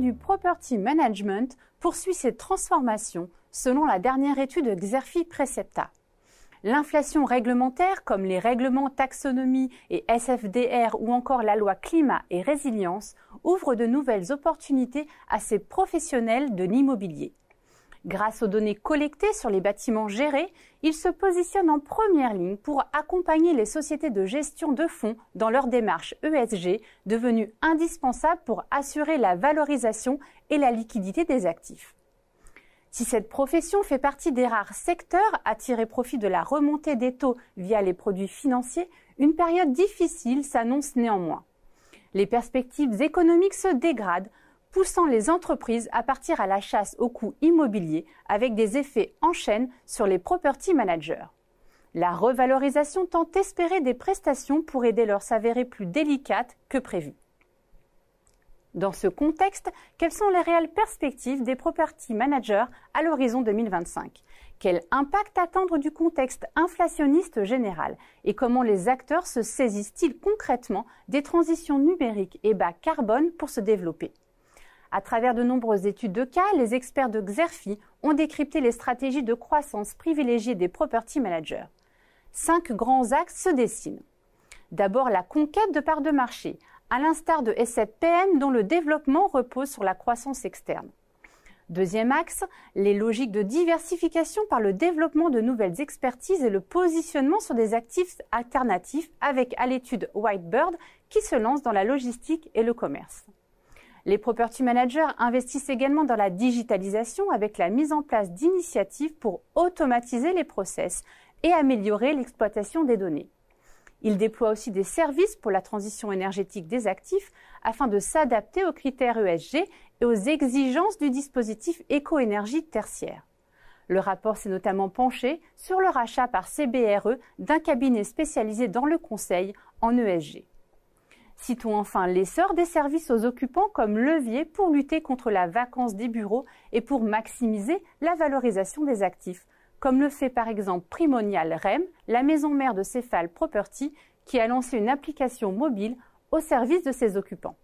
du property management poursuit ses transformations selon la dernière étude de Xerfi Precepta. L'inflation réglementaire, comme les règlements taxonomie et SFDR ou encore la loi climat et résilience, ouvre de nouvelles opportunités à ces professionnels de l'immobilier. Grâce aux données collectées sur les bâtiments gérés, il se positionne en première ligne pour accompagner les sociétés de gestion de fonds dans leur démarche ESG, devenue indispensable pour assurer la valorisation et la liquidité des actifs. Si cette profession fait partie des rares secteurs à tirer profit de la remontée des taux via les produits financiers, une période difficile s'annonce néanmoins. Les perspectives économiques se dégradent poussant les entreprises à partir à la chasse aux coûts immobiliers avec des effets en chaîne sur les property managers. La revalorisation tant espérée des prestations pour aider leur s'avérer plus délicate que prévu. Dans ce contexte, quelles sont les réelles perspectives des property managers à l'horizon 2025 Quel impact attendre du contexte inflationniste général Et comment les acteurs se saisissent-ils concrètement des transitions numériques et bas carbone pour se développer à travers de nombreuses études de cas, les experts de Xerfi ont décrypté les stratégies de croissance privilégiées des property managers. Cinq grands axes se dessinent. D'abord, la conquête de parts de marché, à l'instar de s dont le développement repose sur la croissance externe. Deuxième axe, les logiques de diversification par le développement de nouvelles expertises et le positionnement sur des actifs alternatifs avec à l'étude Whitebird qui se lance dans la logistique et le commerce. Les property managers investissent également dans la digitalisation avec la mise en place d'initiatives pour automatiser les process et améliorer l'exploitation des données. Ils déploient aussi des services pour la transition énergétique des actifs afin de s'adapter aux critères ESG et aux exigences du dispositif éco-énergie tertiaire. Le rapport s'est notamment penché sur le rachat par CBRE d'un cabinet spécialisé dans le conseil en ESG. Citons enfin l'essor des services aux occupants comme levier pour lutter contre la vacance des bureaux et pour maximiser la valorisation des actifs, comme le fait par exemple Primonial REM, la maison mère de Céphale Property, qui a lancé une application mobile au service de ses occupants.